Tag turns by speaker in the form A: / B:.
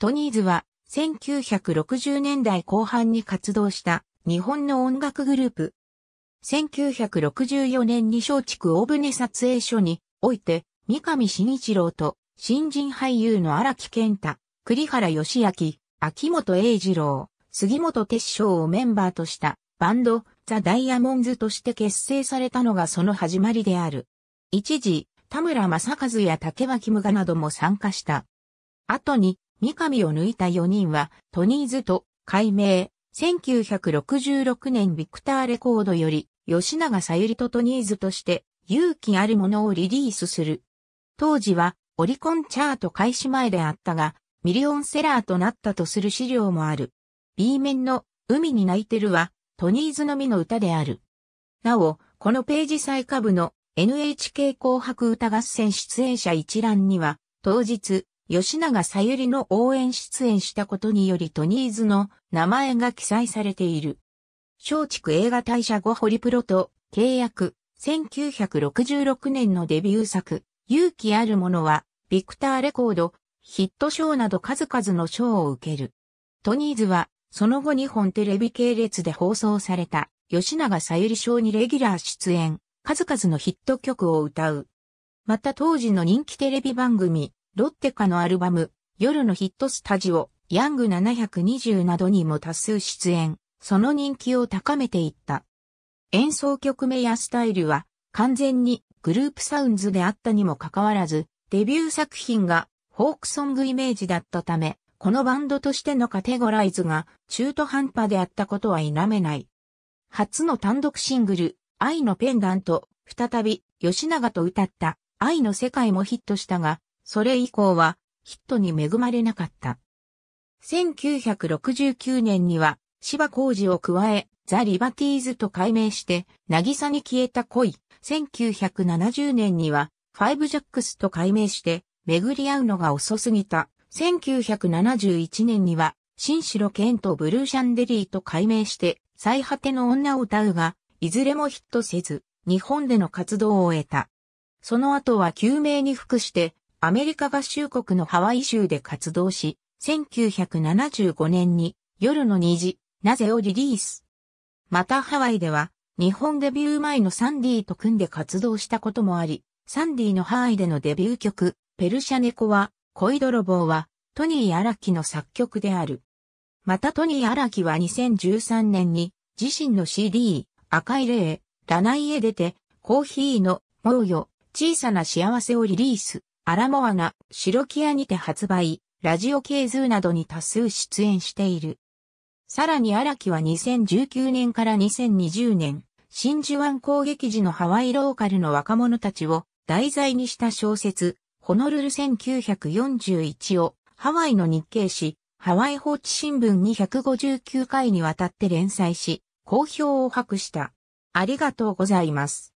A: トニーズは1960年代後半に活動した日本の音楽グループ。1964年に松竹大船撮影所において三上慎一郎と新人俳優の荒木健太、栗原義明、秋元英二郎、杉本哲章をメンバーとしたバンドザ・ダイヤモンズとして結成されたのがその始まりである。一時、田村正和や竹脇無我なども参加した。後に三上を抜いた4人は、トニーズと、改名、1966年ビクターレコードより、吉永さゆりとトニーズとして、勇気あるものをリリースする。当時は、オリコンチャート開始前であったが、ミリオンセラーとなったとする資料もある。B 面の、海に泣いてるは、トニーズのみの歌である。なお、このページ最下部の NHK 紅白歌合戦出演者一覧には、当日、吉永さゆりの応援出演したことによりトニーズの名前が記載されている。松竹映画大社後ホリプロと契約、1966年のデビュー作、勇気あるものは、ビクターレコード、ヒット賞など数々の賞を受ける。トニーズは、その後日本テレビ系列で放送された、吉永さゆり賞にレギュラー出演、数々のヒット曲を歌う。また当時の人気テレビ番組、ロッテカのアルバム、夜のヒットスタジオ、ヤング720などにも多数出演、その人気を高めていった。演奏曲名やスタイルは完全にグループサウンズであったにもかかわらず、デビュー作品がフォークソングイメージだったため、このバンドとしてのカテゴライズが中途半端であったことは否めない。初の単独シングル、愛のペンダント、再び吉永と歌った愛の世界もヒットしたが、それ以降はヒットに恵まれなかった。1969年には芝浩二を加え、ザ・リバティーズと改名して、渚に消えた恋。1970年には、ファイブジャックスと改名して、巡り合うのが遅すぎた。1971年には、新城健とブルーシャンデリーと改名して、最果ての女を歌うが、いずれもヒットせず、日本での活動を終えた。その後は救命に服して、アメリカ合衆国のハワイ州で活動し、1975年に夜の虹、なぜをリリース。またハワイでは、日本デビュー前のサンディと組んで活動したこともあり、サンディのハワイでのデビュー曲、ペルシャ猫は、恋泥棒は、トニー・アラキの作曲である。またトニー・アラキは2013年に、自身の CD、赤い霊、ラナイへ出て、コーヒーの、もうよ、小さな幸せをリリース。アラモアナ、白木屋にて発売、ラジオ系図などに多数出演している。さらに荒木は2019年から2020年、真珠湾攻撃時のハワイローカルの若者たちを題材にした小説、ホノルル1941をハワイの日経誌、ハワイ放置新聞に159回にわたって連載し、好評を博した。ありがとうございます。